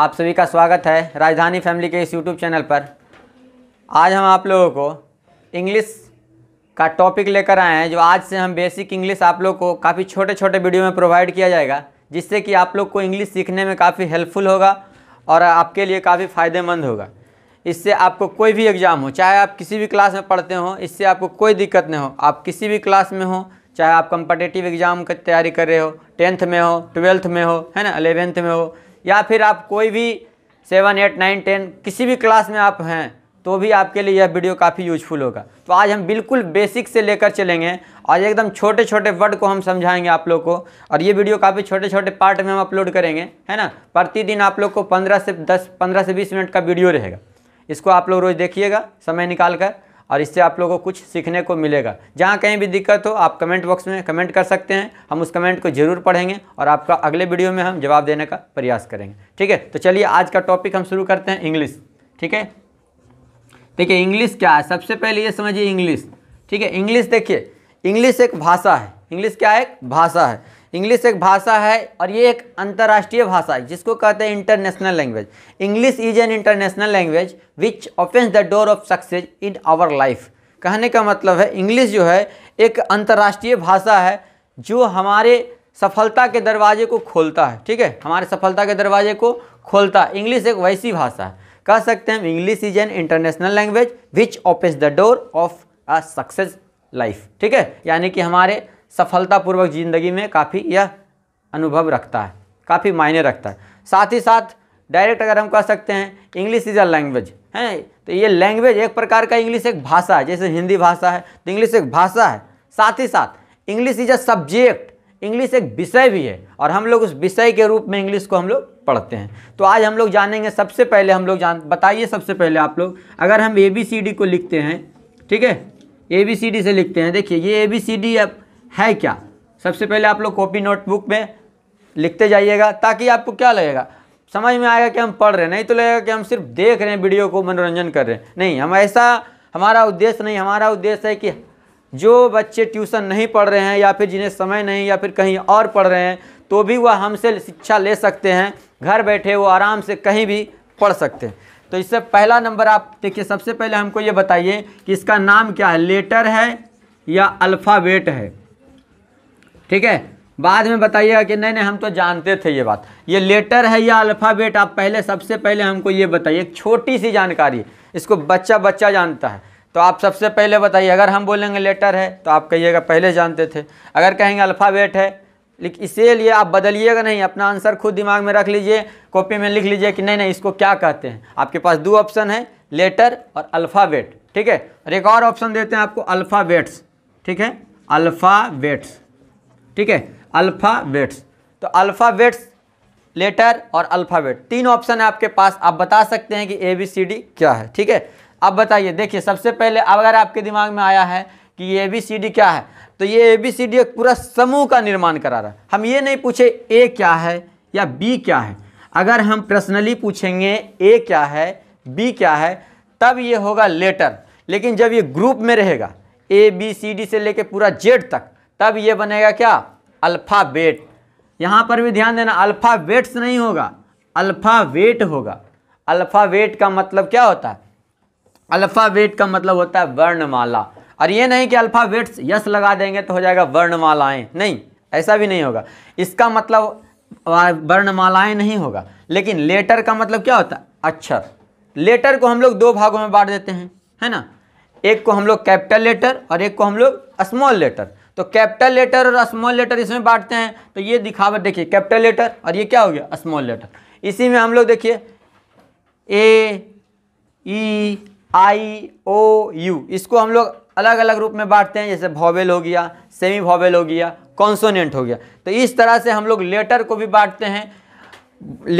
आप सभी का स्वागत है राजधानी फैमिली के इस यूट्यूब चैनल पर आज हम आप लोगों को इंग्लिश का टॉपिक लेकर आए हैं जो आज से हम बेसिक इंग्लिश आप लोग को काफ़ी छोटे छोटे वीडियो में प्रोवाइड किया जाएगा जिससे कि आप लोग को इंग्लिश सीखने में काफ़ी हेल्पफुल होगा और आपके लिए काफ़ी फ़ायदेमंद होगा इससे आपको कोई भी एग्ज़ाम हो चाहे आप किसी भी क्लास में पढ़ते हो इससे आपको कोई दिक्कत नहीं हो आप किसी भी क्लास में हो चाहे आप कंपटेटिव एग्ज़ाम की तैयारी कर रहे हो टेंथ में हो ट्वेल्थ में हो है ना अलेवेंथ में हो या फिर आप कोई भी सेवन एट नाइन टेन किसी भी क्लास में आप हैं तो भी आपके लिए यह वीडियो काफ़ी यूजफुल होगा तो आज हम बिल्कुल बेसिक से लेकर चलेंगे और एकदम छोटे छोटे वर्ड को हम समझाएंगे आप लोग को और ये वीडियो काफ़ी छोटे छोटे पार्ट में हम अपलोड करेंगे है ना प्रतिदिन आप लोग को पंद्रह से दस पंद्रह से बीस मिनट का वीडियो रहेगा इसको आप लोग रोज़ देखिएगा समय निकाल कर और इससे आप लोगों को कुछ सीखने को मिलेगा जहाँ कहीं भी दिक्कत हो आप कमेंट बॉक्स में कमेंट कर सकते हैं हम उस कमेंट को ज़रूर पढ़ेंगे और आपका अगले वीडियो में हम जवाब देने का प्रयास करेंगे ठीक है तो चलिए आज का टॉपिक हम शुरू करते हैं इंग्लिश ठीक है देखिए इंग्लिश क्या है सबसे पहले ये समझिए इंग्लिश ठीक है इंग्लिश देखिए इंग्लिश एक भाषा है इंग्लिश क्या है एक भाषा है इंग्लिश एक भाषा है और ये एक अंतर्राष्ट्रीय भाषा है जिसको कहते हैं international language English is an international language which opens the door of success in our life कहने का मतलब है इंग्लिश जो है एक अंतर्राष्ट्रीय भाषा है जो हमारे सफलता के दरवाजे को खोलता है ठीक है हमारे सफलता के दरवाजे को खोलता है इंग्लिश एक वैसी भाषा है कह सकते हैं English is an international language which opens the door of a success life ठीक है यानी कि हमारे सफलतापूर्वक ज़िंदगी में काफ़ी यह अनुभव रखता है काफ़ी मायने रखता है साथ ही साथ डायरेक्ट अगर हम कह सकते हैं इंग्लिश इज़ अ लैंग्वेज है तो ये लैंग्वेज एक प्रकार का इंग्लिश एक भाषा है जैसे हिंदी भाषा है तो इंग्लिश एक भाषा है साथ ही साथ English is a subject English एक विषय भी है और हम लोग उस विषय के रूप में इंग्लिश को हम लोग पढ़ते हैं तो आज हम लोग जानेंगे सबसे पहले हम लोग जान बताइए सबसे पहले आप लोग अगर हम ए बी सी डी को लिखते हैं ठीक है ए बी सी डी से लिखते हैं देखिए ये ए बी सी डी अब है क्या सबसे पहले आप लोग कॉपी नोटबुक में लिखते जाइएगा ताकि आपको क्या लगेगा समझ में आएगा कि हम पढ़ रहे हैं नहीं तो लगेगा कि हम सिर्फ देख रहे हैं वीडियो को मनोरंजन कर रहे हैं नहीं हम ऐसा हमारा उद्देश्य नहीं हमारा उद्देश्य है कि जो बच्चे ट्यूशन नहीं पढ़ रहे हैं या फिर जिन्हें समय नहीं या फिर कहीं और पढ़ रहे हैं तो भी वह हमसे शिक्षा ले सकते हैं घर बैठे वो आराम से कहीं भी पढ़ सकते हैं तो इससे पहला नंबर आप देखिए सबसे पहले हमको ये बताइए कि इसका नाम क्या है लेटर है या अल्फ़ाबेट है ठीक है बाद में बताइएगा कि नहीं नहीं हम तो जानते थे ये बात ये लेटर है या अल्फ़ाबेट आप पहले सबसे पहले हमको ये बताइए एक छोटी सी जानकारी इसको बच्चा बच्चा जानता है तो आप सबसे पहले बताइए अगर हम बोलेंगे लेटर है तो आप कहिएगा पहले जानते थे अगर कहेंगे अल्फ़ाबेट है लेकिन इसीलिए आप बदलिएगा नहीं अपना आंसर खुद दिमाग में रख लीजिए कॉपी में लिख लीजिए कि नहीं नहीं इसको क्या कहते हैं आपके पास दो ऑप्शन है लेटर और अल्फ़ाबेट ठीक है और एक और ऑप्शन देते हैं आपको अल्फ़ाबेट्स ठीक है अल्फ़ाबेट्स ठीक है अल्फाबेट्स तो अल्फ़ावेट्स लेटर और अल्फ़ावेट तीन ऑप्शन है आपके पास आप बता सकते हैं कि ए बी सी डी क्या है ठीक है अब बताइए देखिए सबसे पहले अब अगर आपके दिमाग में आया है कि ये ए बी सी डी क्या है तो ये ए बी सी डी एक पूरा समूह का निर्माण करा रहा है हम ये नहीं पूछे ए क्या है या बी क्या है अगर हम पर्सनली पूछेंगे ए क्या है बी क्या है तब ये होगा लेटर लेकिन जब ये ग्रुप में रहेगा ए बी सी डी से लेके पूरा जेड तक तब ये बनेगा क्या अल्फ़ाबेट यहाँ पर भी ध्यान देना अल्फ़ाबेट्स नहीं होगा अल्फ़ावेट होगा अल्फ़ावेट का मतलब क्या होता है अल्फ़ावेट का मतलब होता है वर्णमाला और ये नहीं कि अल्फ़ावेट्स यस लगा देंगे तो हो जाएगा वर्णमालाएँ नहीं ऐसा भी नहीं होगा इसका मतलब वर्णमालाएँ नहीं होगा लेकिन लेटर का मतलब क्या होता है अक्षर लेटर को हम लोग दो भागों में बांट देते हैं है ना एक को हम लोग कैपिटल लेटर और एक को हम लोग स्मॉल लेटर तो कैपिटल लेटर और स्मॉल लेटर इसमें बांटते हैं तो ये दिखावट देखिए कैपिटल लेटर और ये क्या हो गया स्मॉल लेटर इसी में हम लोग देखिए ए ई आई ओ यू इसको हम लोग अलग अलग रूप में बांटते हैं जैसे भॉवेल हो गया सेमी भॉवेल हो गया कॉन्सोनेंट हो गया तो इस तरह से हम लोग लेटर को भी बांटते हैं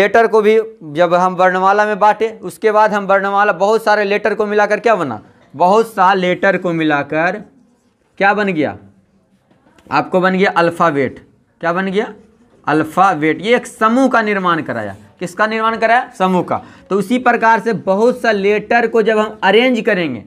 लेटर को भी जब हम वर्णमाला में बांटे उसके बाद हम वर्णमाला बहुत सारे लेटर को मिलाकर क्या बना बहुत सा लेटर को मिलाकर क्या बन गया आपको बन गया अल्फ़ावेट क्या बन गया अल्फ़ावेट ये एक समूह का निर्माण कराया किसका निर्माण कराया समूह का तो उसी प्रकार से बहुत सा लेटर को जब हम अरेंज करेंगे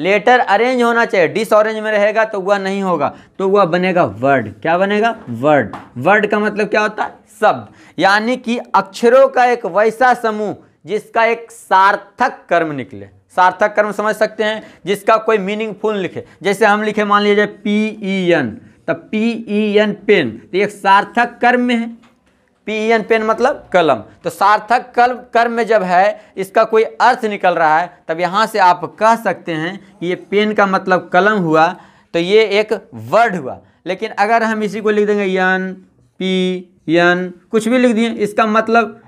लेटर अरेंज होना चाहिए डिस ऑरेंज में रहेगा तो वह नहीं होगा तो वह बनेगा वर्ड क्या बनेगा वर्ड वर्ड का मतलब क्या होता है शब्द यानी कि अक्षरों का एक वैसा समूह जिसका एक सार्थक कर्म निकले सार्थक कर्म समझ सकते हैं जिसका कोई मीनिंगफुल लिखे जैसे हम लिखे मान लीजिए पी ई एन तो पी ई एन पेन तो एक सार्थक कर्म में है पी ई एन पेन मतलब कलम तो सार्थक कल कर्म में जब है इसका कोई अर्थ निकल रहा है तब यहाँ से आप कह सकते हैं कि ये पेन का मतलब कलम हुआ तो ये एक वर्ड हुआ लेकिन अगर हम इसी को लिख देंगे यन पी यन कुछ भी लिख दिए इसका मतलब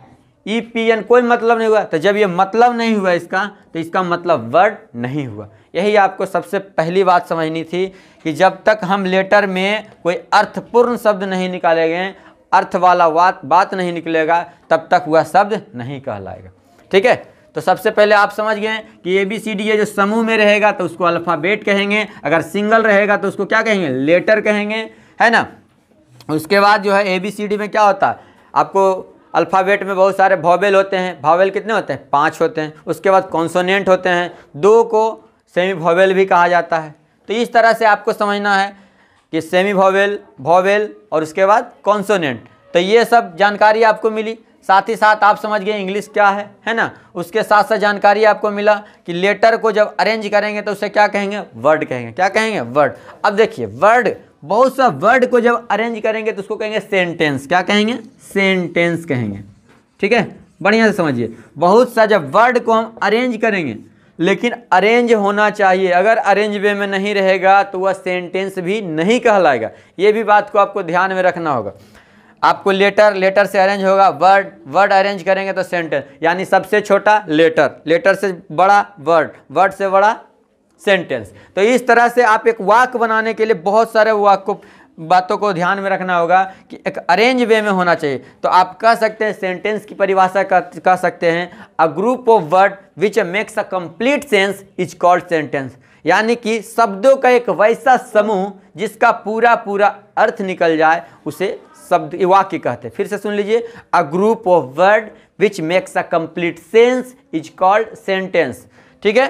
ई पी एन कोई मतलब नहीं हुआ तो जब ये मतलब नहीं हुआ इसका तो इसका मतलब वर्ड नहीं हुआ यही आपको सबसे पहली बात समझनी थी कि जब तक हम लेटर में कोई अर्थपूर्ण शब्द नहीं निकालेंगे अर्थ वाला बात बात नहीं निकलेगा तब तक वह शब्द नहीं कहलाएगा ठीक है तो सबसे पहले आप समझ गए कि ए बी सी डी ये जो समूह में रहेगा तो उसको अल्फ़ाबेट कहेंगे अगर सिंगल रहेगा तो उसको क्या कहेंगे लेटर कहेंगे है ना उसके बाद जो है ए बी सी डी में क्या होता है आपको अल्फ़ाबेट में बहुत सारे भावेल होते हैं भावेल कितने होते हैं पाँच होते हैं उसके बाद कॉन्सोनेंट होते हैं दो को सेमी भावेल भी कहा जाता है तो इस तरह से आपको समझना है कि सेमी भावेल भावेल और उसके बाद कॉन्सोनेंट तो ये सब जानकारी आपको मिली साथ ही साथ आप समझ गए इंग्लिश क्या है है ना उसके साथ साथ जानकारी आपको मिला कि लेटर को जब अरेंज करेंगे तो उसे क्या कहेंगे वर्ड कहेंगे क्या कहेंगे वर्ड अब देखिए वर्ड बहुत सा वर्ड को जब अरेंज करेंगे तो उसको कहेंगे सेंटेंस क्या कहेंगे सेंटेंस कहेंगे ठीक है बढ़िया से समझिए बहुत सा जब वर्ड को हम अरेंज करेंगे लेकिन अरेंज होना चाहिए अगर अरेंज वे में नहीं रहेगा तो वह सेंटेंस भी नहीं कहलाएगा ये भी बात को आपको ध्यान में रखना होगा आपको लेटर लेटर से अरेंज होगा वर्ड वर्ड अरेंज करेंगे तो सेंटेंस यानी सबसे छोटा लेटर लेटर से बड़ा वर्ड वर्ड से बड़ा सेंटेंस तो इस तरह से आप एक वाक बनाने के लिए बहुत सारे वाक को बातों को ध्यान में रखना होगा कि एक अरेंज वे में होना चाहिए तो आप कह सकते हैं सेंटेंस की परिभाषा कह सकते हैं a group of word which makes a complete sense is called sentence यानी कि शब्दों का एक वैसा समूह जिसका पूरा पूरा अर्थ निकल जाए उसे शब्द वाक्य कहते हैं फिर से सुन लीजिए a group of word which makes a complete sense is called sentence ठीक है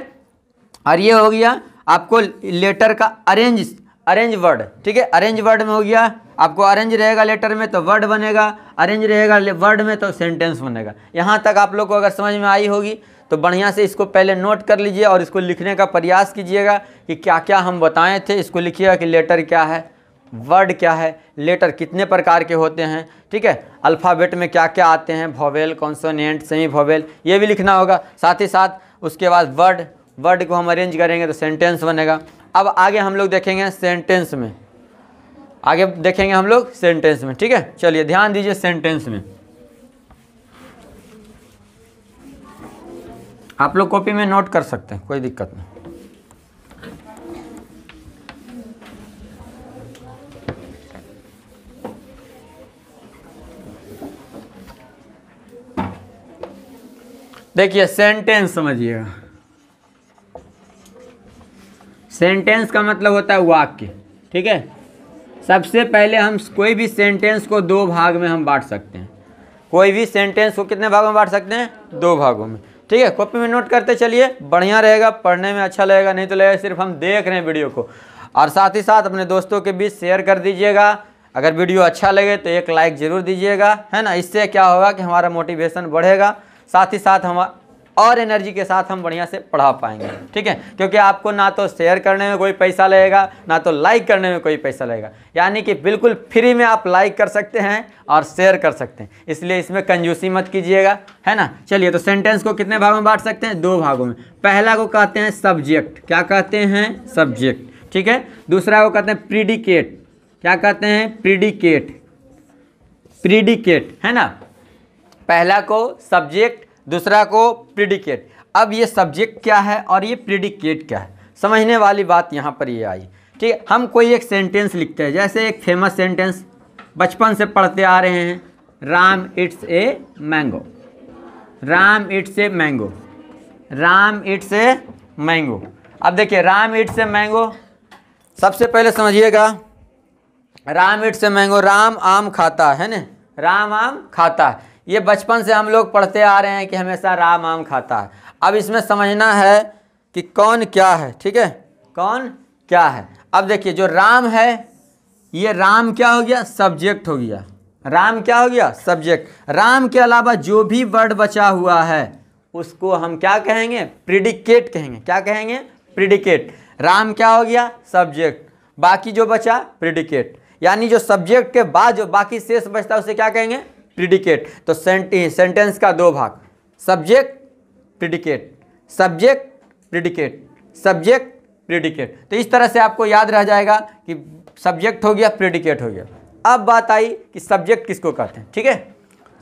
और ये हो गया आपको लेटर का अरेंज अरेंज वर्ड ठीक है अरेंज वर्ड में हो गया आपको अरेंज रहेगा लेटर में तो वर्ड बनेगा अरेंज रहेगा वर्ड में तो सेंटेंस बनेगा यहाँ तक आप लोग को अगर समझ में आई होगी तो बढ़िया से इसको पहले नोट कर लीजिए और इसको लिखने का प्रयास कीजिएगा कि क्या क्या हम बताए थे इसको लिखिएगा कि लेटर क्या है वर्ड क्या है लेटर कितने प्रकार के होते हैं ठीक है अल्फ़ाबेट में क्या क्या आते हैं भोवेल कॉन्सोनेंट सेमी भोवेल ये भी लिखना होगा साथ ही साथ उसके बाद वर्ड वर्ड को हम अरेंज करेंगे तो सेंटेंस बनेगा अब आगे हम लोग देखेंगे सेंटेंस में आगे देखेंगे हम लोग सेंटेंस में ठीक है चलिए ध्यान दीजिए सेंटेंस में आप लोग कॉपी में नोट कर सकते हैं कोई दिक्कत नहीं देखिए सेंटेंस समझिएगा सेंटेंस का मतलब होता है वाक्य ठीक है सबसे पहले हम कोई भी सेंटेंस को दो भाग में हम बांट सकते हैं कोई भी सेंटेंस को कितने भागों में बांट सकते हैं दो भागों में ठीक है कॉपी में नोट करते चलिए बढ़िया रहेगा पढ़ने में अच्छा लगेगा नहीं तो लगेगा सिर्फ हम देख रहे हैं वीडियो को और साथ ही साथ अपने दोस्तों के बीच शेयर कर दीजिएगा अगर वीडियो अच्छा लगे तो एक लाइक ज़रूर दीजिएगा है ना इससे क्या होगा कि हमारा मोटिवेशन बढ़ेगा साथ ही साथ हम और एनर्जी के साथ हम बढ़िया से पढ़ा पाएंगे ठीक है क्योंकि आपको ना तो शेयर करने में कोई पैसा लगेगा ना तो लाइक करने में कोई पैसा लगेगा यानी कि बिल्कुल फ्री में आप लाइक कर सकते हैं और शेयर कर सकते हैं इसलिए इसमें कंजूसी मत कीजिएगा है ना चलिए तो सेंटेंस को कितने भागों में बांट सकते हैं दो भागों में पहला को कहते हैं सब्जेक्ट क्या कहते हैं सब्जेक्ट ठीक है दूसरा को कहते हैं प्रीडिकेट क्या कहते हैं प्रीडिकेट प्रीडिकेट है ना पहला को सब्जेक्ट दूसरा को प्रिडिकेट अब ये सब्जेक्ट क्या है और ये प्रिडिकेट क्या है समझने वाली बात यहाँ पर ये आई ठीक है हम कोई एक सेंटेंस लिखते हैं जैसे एक फेमस सेंटेंस बचपन से पढ़ते आ रहे हैं Ram eats a mango Ram eats a mango Ram eats a mango अब देखिए राम इट्स ए मैंगो सबसे पहले समझिएगा Ram eats a mango Ram आम खाता है ना राम आम खाता है ये बचपन से हम लोग पढ़ते आ रहे हैं कि हमेशा राम आम खाता है अब इसमें समझना है कि कौन क्या है ठीक है कौन क्या है अब देखिए जो राम है ये राम क्या हो गया सब्जेक्ट हो गया राम क्या हो गया सब्जेक्ट राम के अलावा जो भी वर्ड बचा हुआ है उसको हम क्या कहेंगे प्रिडिकेट कहेंगे क्या कहेंगे प्रिडिकेट राम क्या हो गया सब्जेक्ट बाकी जो बचा प्रिडिकेट यानी जो सब्जेक्ट के बाद जो बाकी शेष बचता है उसे क्या कहेंगे प्रिडिकेट तो सेंटेंस eh, का दो भाग subject predicate subject predicate subject predicate तो इस तरह से आपको याद रह जाएगा कि सब्जेक्ट हो गया प्रिडिकेट हो गया अब बात आई कि सब्जेक्ट किसको कहते हैं ठीक है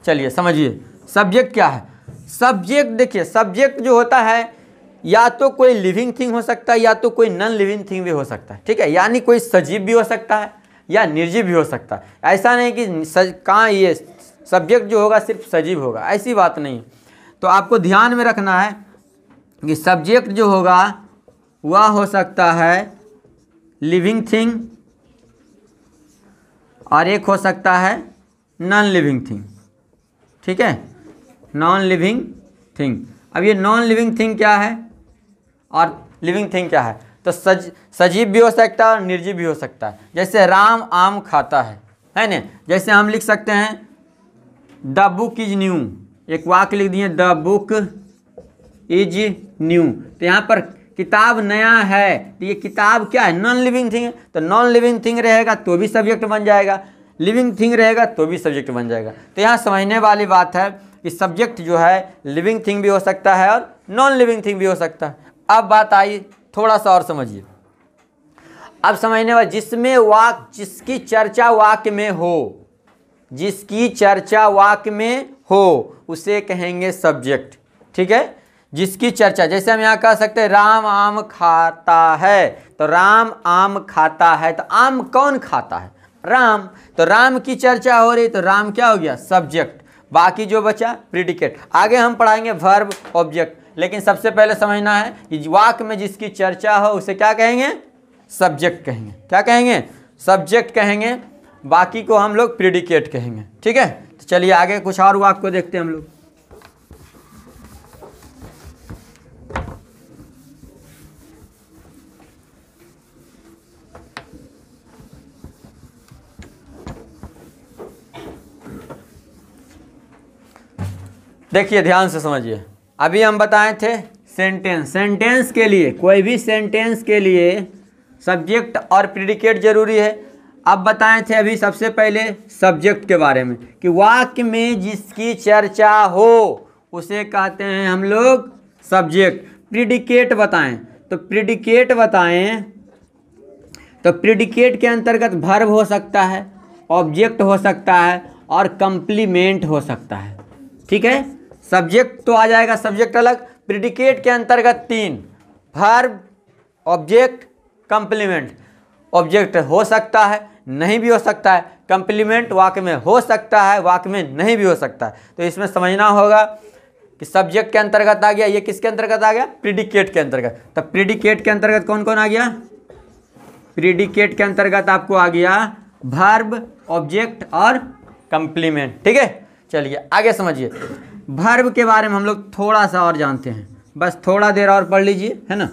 चलिए समझिए सब्जेक्ट क्या है सब्जेक्ट देखिए सब्जेक्ट जो होता है या तो कोई लिविंग थिंग हो सकता है या तो कोई नॉन लिविंग थिंग भी हो सकता है ठीक है यानी कोई सजीव भी हो सकता है या निर्जीव भी हो सकता है ऐसा नहीं कि कहाँ ये सब्जेक्ट जो होगा सिर्फ सजीव होगा ऐसी बात नहीं तो आपको ध्यान में रखना है कि सब्जेक्ट जो होगा वह हो सकता है लिविंग थिंग और एक हो सकता है नॉन लिविंग थिंग ठीक है नॉन लिविंग थिंग अब ये नॉन लिविंग थिंग क्या है और लिविंग थिंग क्या है तो सज सजीव भी हो सकता है और निर्जीव भी हो सकता है जैसे राम आम खाता है है ना जैसे हम लिख सकते हैं द बुक इज न्यू एक वाक्य लिख दिए द बुक इज न्यू तो यहाँ पर किताब नया है तो ये किताब क्या है नॉन लिविंग थिंग तो नॉन लिविंग थिंग रहेगा तो भी सब्जेक्ट बन जाएगा लिविंग थिंग रहेगा तो भी सब्जेक्ट बन जाएगा तो यहाँ समझने वाली बात है कि सब्जेक्ट जो है लिविंग थिंग भी हो सकता है और नॉन लिविंग थिंग भी हो सकता है अब बात आई थोड़ा सा और समझिए अब समझने वाले जिसमें वाक जिसकी चर्चा वाक्य में हो जिसकी चर्चा वाक्य में हो उसे कहेंगे सब्जेक्ट ठीक है जिसकी चर्चा जैसे हम यहाँ कह सकते हैं राम आम खाता है तो राम आम खाता है तो आम कौन खाता है राम तो राम की चर्चा हो रही तो राम क्या हो गया सब्जेक्ट बाकी जो बचा प्रिडिकेट आगे हम पढ़ाएंगे वर्ब ऑब्जेक्ट लेकिन सबसे पहले समझना है कि वाक में जिसकी चर्चा हो उसे क्या कहेंगे सब्जेक्ट कहेंगे क्या कहेंगे सब्जेक्ट कहेंगे बाकी को हम लोग प्रिडिकेट कहेंगे ठीक है तो चलिए आगे कुछ और वाक को देखते हैं हम लोग देखिए ध्यान से समझिए अभी हम बताए थे सेंटेंस सेंटेंस के लिए कोई भी सेंटेंस के लिए सब्जेक्ट और प्रिडिकेट जरूरी है अब बताए थे अभी सबसे पहले सब्जेक्ट के बारे में कि वाक्य में जिसकी चर्चा हो उसे कहते हैं हम लोग सब्जेक्ट प्रिडिकेट बताएं तो प्रिडिकेट बताएं तो प्रिडिकेट के अंतर्गत भर्व हो सकता है ऑब्जेक्ट हो सकता है और कंप्लीमेंट हो सकता है ठीक है सब्जेक्ट तो आ जाएगा सब्जेक्ट अलग प्रिडिकेट के अंतर्गत तीन भर्व ऑब्जेक्ट कंप्लीमेंट ऑब्जेक्ट हो सकता है नहीं भी हो सकता है कंप्लीमेंट वाक्य में हो सकता है वाक्य में नहीं भी हो सकता है तो इसमें समझना होगा कि सब्जेक्ट के अंतर्गत आ गया ये किसके अंतर्गत आ गया प्रिडिकेट के अंतर्गत तो प्रिडिकेट के अंतर्गत कौन कौन आ गया प्रिडिकेट के अंतर्गत आपको आ गया भर्ब ऑब्जेक्ट और कंप्लीमेंट ठीक है चलिए आगे समझिए भर्ब के बारे में हम लोग थोड़ा सा और जानते हैं बस थोड़ा देर और पढ़ लीजिए है ना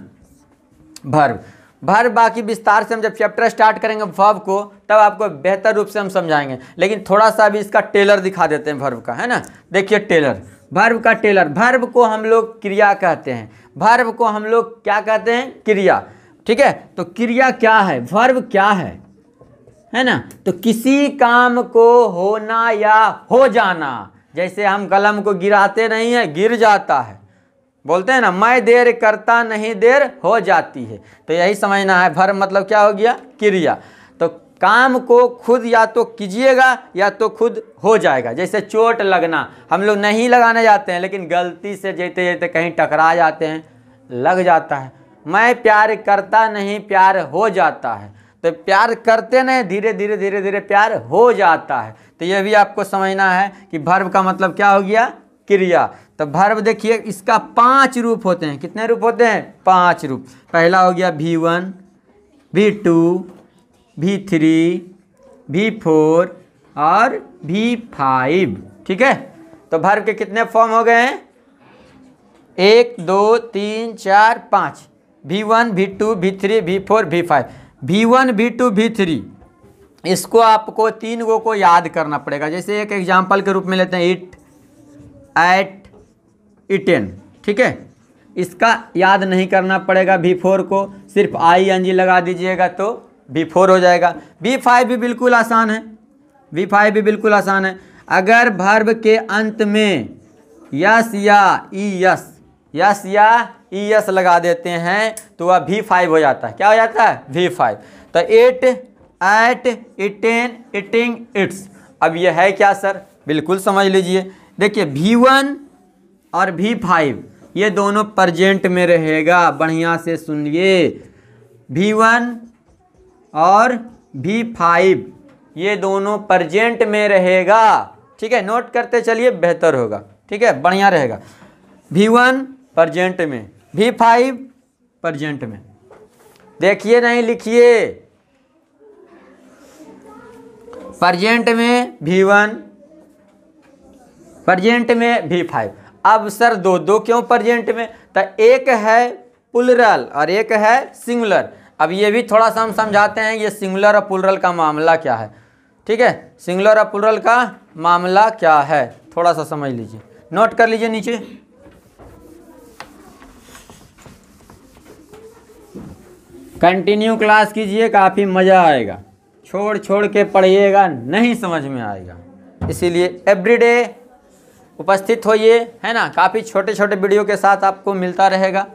भर्ब भर बाकी विस्तार से हम जब चैप्टर स्टार्ट करेंगे वर्व को तब आपको बेहतर रूप से हम समझाएंगे लेकिन थोड़ा सा भी इसका टेलर दिखा देते हैं भर्व का है ना देखिए टेलर भर्व का टेलर भर्व को हम लोग क्रिया कहते हैं भर्व को हम लोग क्या कहते हैं क्रिया ठीक है तो क्रिया क्या है भर्व क्या है है ना तो किसी काम को होना या हो जाना जैसे हम कलम को गिराते नहीं है गिर जाता है बोलते हैं ना मैं देर करता नहीं देर हो जाती है तो यही समझना है भर मतलब क्या हो गया क्रिया तो काम को खुद या तो कीजिएगा या तो खुद हो जाएगा जैसे चोट लगना हम लोग नहीं लगाने जाते हैं लेकिन गलती से जैते जैते कहीं टकरा जाते हैं लग जाता है मैं प्यार करता नहीं प्यार हो जाता है तो प्यार करते नहीं धीरे धीरे धीरे धीरे प्यार हो जाता है तो यह भी आपको समझना है कि भर्व का मतलब क्या हो गया क्रिया तो भर्व देखिए इसका पांच रूप होते हैं कितने रूप होते हैं पांच रूप पहला हो गया भी वन भी टू भी थ्री भी फोर और भी फाइव ठीक है तो भर्व के कितने फॉर्म हो गए हैं एक दो तीन चार पाँच भी वन भी टू भी थ्री भी फोर भी फाइव भी वन भी टू भी थ्री इसको आपको तीन गो को याद करना पड़ेगा जैसे एक एग्जाम्पल के रूप में लेते हैं इट एट इटेन e ठीक है इसका याद नहीं करना पड़ेगा वी फोर को सिर्फ आई एन जी लगा दीजिएगा तो वी फोर हो जाएगा वी फाइव भी बिल्कुल आसान है वी फाइव भी बिल्कुल आसान है अगर भर्व के अंत में यस या ई e यस यस या ई e यस लगा देते हैं तो वह भी फाइव हो जाता है क्या हो जाता है वी फाइव तो ate ate eaten eating eats अब यह है क्या सर बिल्कुल समझ लीजिए देखिए वी वन और भी फाइव ये दोनों प्रजेंट में रहेगा बढ़िया से सुनिए भी वन और भी फाइव ये दोनों प्रजेंट में रहेगा ठीक है नोट करते चलिए बेहतर होगा ठीक है बढ़िया रहेगा वी वन प्रजेंट में वी फाइव प्रजेंट में देखिए नहीं लिखिए प्रजेंट में भी वन प्रजेंट में वी फाइव अब सर दो दो क्यों प्रजेंट में तो एक है पुलरल और एक है सिंगुलर अब ये भी थोड़ा सा हम समझाते हैं ये सिंगुलर और पुलरल का मामला क्या है ठीक है सिंगुलर और पुलरल का मामला क्या है थोड़ा सा समझ लीजिए नोट कर लीजिए नीचे कंटिन्यू क्लास कीजिए काफ़ी मज़ा आएगा छोड़ छोड़ के पढ़िएगा नहीं समझ में आएगा इसीलिए एवरीडे उपस्थित होइए है ना काफ़ी छोटे छोटे वीडियो के साथ आपको मिलता रहेगा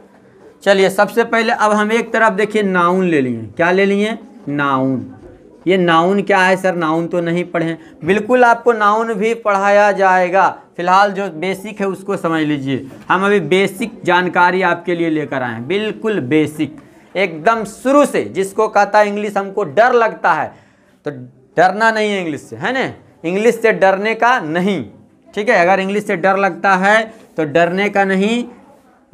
चलिए सबसे पहले अब हम एक तरफ देखिए नाउन ले लिए क्या ले लिए नाउन ये नाउन क्या है सर नाउन तो नहीं पढ़े बिल्कुल आपको नाउन भी पढ़ाया जाएगा फिलहाल जो बेसिक है उसको समझ लीजिए हम अभी बेसिक जानकारी आपके लिए लेकर आए हैं बिल्कुल बेसिक एकदम शुरू से जिसको कहता है इंग्लिश हमको डर लगता है तो डरना नहीं है इंग्लिश से है ना इंग्लिश से डरने का नहीं ठीक है अगर इंग्लिश से डर लगता है तो डरने का नहीं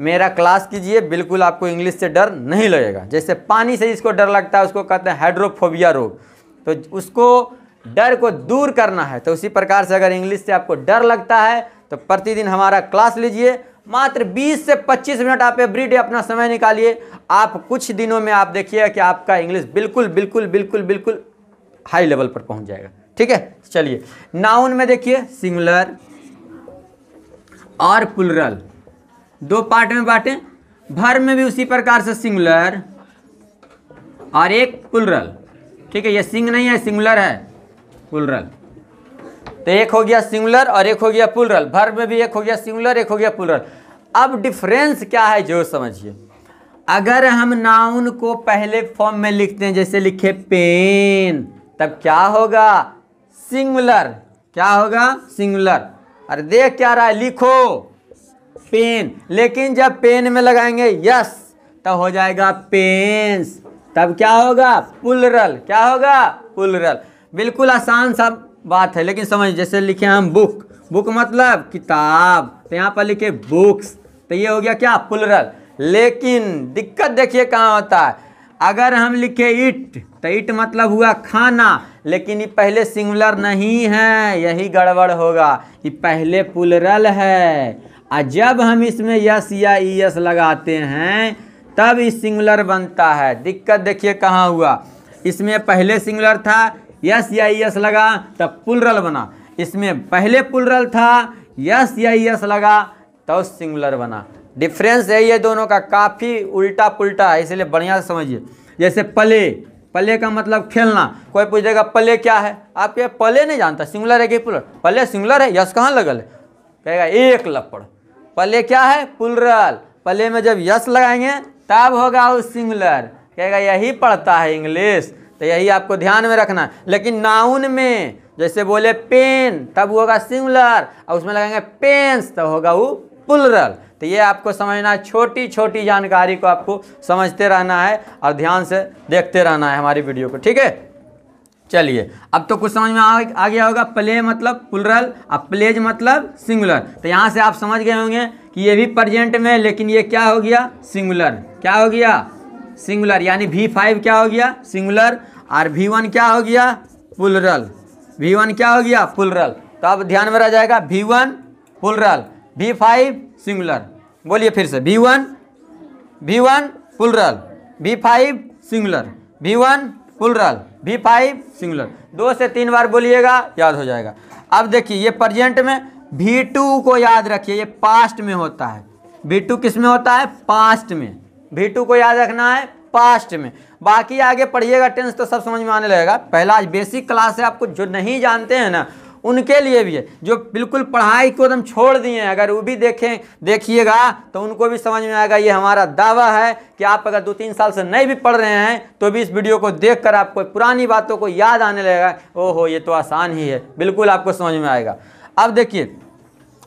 मेरा क्लास कीजिए बिल्कुल आपको इंग्लिश से डर नहीं लगेगा जैसे पानी से जिसको डर लगता है उसको कहते हैं हाइड्रोफोबिया रोग तो उसको डर को दूर करना है तो उसी प्रकार से अगर इंग्लिश से आपको डर लगता है तो प्रतिदिन हमारा क्लास लीजिए मात्र 20 से 25 मिनट आप एवरी डे अपना समय निकालिए आप कुछ दिनों में आप देखिए कि आपका इंग्लिश बिल्कुल बिल्कुल बिल्कुल बिल्कुल हाई लेवल पर पहुंच जाएगा ठीक है चलिए नाउन में देखिए सिंगुलर और प्लुरल दो पार्ट में बांटें भर में भी उसी प्रकार से सिंगुलर और एक प्लुरल ठीक है ये सिंग नहीं है सिंगुलर है प्लुरल तो एक हो गया सिंगुलर और एक हो गया प्लुरल भर में भी एक हो गया सिंगुलर एक हो गया प्लुरल अब डिफरेंस क्या है जो समझिए अगर हम नाउन को पहले फॉर्म में लिखते हैं जैसे लिखे पेन तब क्या होगा सिंगुलर क्या होगा सिंगुलर अरे देख क्या रहा है लिखो पेन लेकिन जब पेन में लगाएंगे यस तब तो हो जाएगा पेन्स तब क्या होगा पुलरल क्या होगा पुलरल बिल्कुल आसान सा बात है लेकिन समझ जैसे लिखे हम बुक बुक मतलब किताब तो यहाँ पर लिखे बुक्स तो ये हो गया क्या पुलरल लेकिन दिक्कत देखिए कहाँ होता है अगर हम लिखे इट तो इट मतलब हुआ खाना लेकिन ये पहले सिंगुलर नहीं है यही गड़बड़ होगा ये पहले पुलरल है आ जब हम इसमें यस या ई एस लगाते हैं तब ये सिंगुलर बनता है दिक्कत देखिए कहाँ हुआ इसमें पहले सिंगुलर था यस या ई एस लगा तब पुलरल बना इसमें पहले पुलरल था यस या एस लगा तो सिंगुलर बना डिफरेंस यही है दोनों का काफ़ी उल्टा पुल्टा है इसलिए बढ़िया से समझिए जैसे पले पले का मतलब खेलना कोई पूछेगा पले क्या है आप क्या पले नहीं जानता सिंगुलर है कि पुलर पले सिंगुलर है यश कहाँ लगल है कहेगा एक लपड़ पले क्या है पुलरल पले में जब यश लगाएंगे तब होगा वो सिंगुलर कहेगा यही पढ़ता है इंग्लिश तो यही आपको ध्यान में रखना लेकिन नाउन में जैसे बोले पेन तब होगा सिंगुलर और उसमें लगाएंगे पेंस तो होगा वो पुलरल तो ये आपको समझना है छोटी छोटी जानकारी को आपको समझते रहना है और ध्यान से देखते रहना है हमारी वीडियो को ठीक है चलिए अब तो कुछ समझ में आ, आ गया होगा प्ले मतलब पुलरल और प्लेज मतलब सिंगुलर तो यहाँ से आप समझ गए होंगे कि ये भी प्रजेंट में लेकिन ये क्या हो गया सिंगुलर क्या हो गया सिंगुलर यानी वी फाइव क्या हो गया सिंगुलर और वी वन क्या हो गया पुलरल वी वन क्या हो गया पुलरल तो अब ध्यान में रह जाएगा V one plural V five singular बोलिए फिर से V one V one plural V five singular V one plural V five singular दो से तीन बार बोलिएगा याद हो जाएगा अब देखिए ये प्रजेंट में वी टू को याद रखिए ये पास्ट में होता है वी टू किस में होता है पास्ट में वी टू को याद रखना है पास्ट में बाकी आगे पढ़िएगा टेंस तो सब समझ में आने लगेगा पहला आज बेसिक क्लास है आपको जो नहीं जानते हैं ना उनके लिए भी है जो बिल्कुल पढ़ाई को एकदम छोड़ दिए हैं अगर वो भी देखें देखिएगा तो उनको भी समझ में आएगा ये हमारा दावा है कि आप अगर दो तीन साल से नहीं भी पढ़ रहे हैं तो भी इस वीडियो को देख कर आपको पुरानी बातों को याद आने लगेगा ओहो ये तो आसान ही है बिल्कुल आपको समझ में आएगा अब देखिए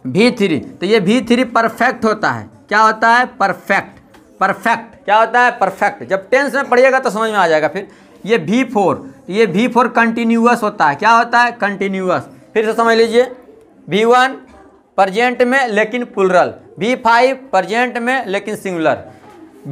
भी थ्री तो ये भी थ्री परफेक्ट होता है क्या होता है परफेक्ट परफेक्ट क्या होता है परफेक्ट जब टेंस में पढ़िएगा तो समझ में आ जाएगा फिर ये भी फोर ये भी फोर कंटिन्यूस होता है क्या होता है कंटिन्यूस फिर से समझ लीजिए वी वन प्रजेंट में लेकिन पुलरल वी फाइव प्रजेंट में लेकिन सिंगुलर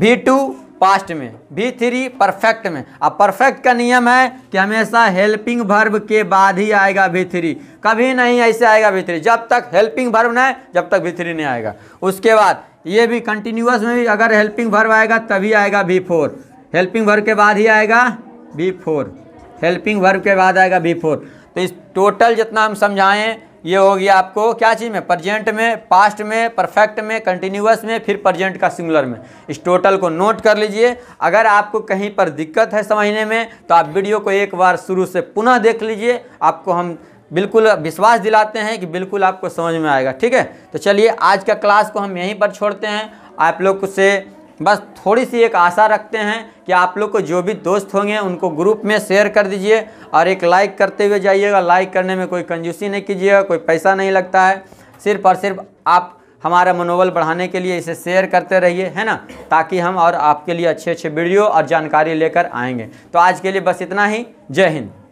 वी टू पास्ट में वी थ्री परफेक्ट में अब परफेक्ट का नियम है कि हमेशा हेल्पिंग भर्व के बाद ही आएगा वी थ्री कभी नहीं ऐसे आएगा वी थ्री जब तक हेल्पिंग भर्व ना जब तक वी थ्री नहीं आएगा उसके बाद ये भी कंटिन्यूस में भी अगर हेल्पिंग भर्व आएगा तभी आएगा वी फोर हेल्पिंग भर्व के बाद ही आएगा वी फोर हेल्पिंग वर्ब के बाद आएगा वी फोर तो इस टोटल जितना हम समझाएं ये हो गया आपको क्या चीज़ में प्रजेंट में पास्ट में परफेक्ट में कंटिन्यूस में फिर प्रजेंट का सिंगुलर में इस टोटल को नोट कर लीजिए अगर आपको कहीं पर दिक्कत है समझने में तो आप वीडियो को एक बार शुरू से पुनः देख लीजिए आपको हम बिल्कुल विश्वास दिलाते हैं कि बिल्कुल आपको समझ में आएगा ठीक है तो चलिए आज का क्लास को हम यहीं पर छोड़ते हैं आप लोग से बस थोड़ी सी एक आशा रखते हैं कि आप लोग को जो भी दोस्त होंगे उनको ग्रुप में शेयर कर दीजिए और एक लाइक करते हुए जाइएगा लाइक करने में कोई कंजूसी नहीं कीजिएगा कोई पैसा नहीं लगता है सिर्फ और सिर्फ आप हमारा मनोबल बढ़ाने के लिए इसे शेयर करते रहिए है ना ताकि हम और आपके लिए अच्छे अच्छे वीडियो और जानकारी लेकर आएंगे तो आज के लिए बस इतना ही जय हिंद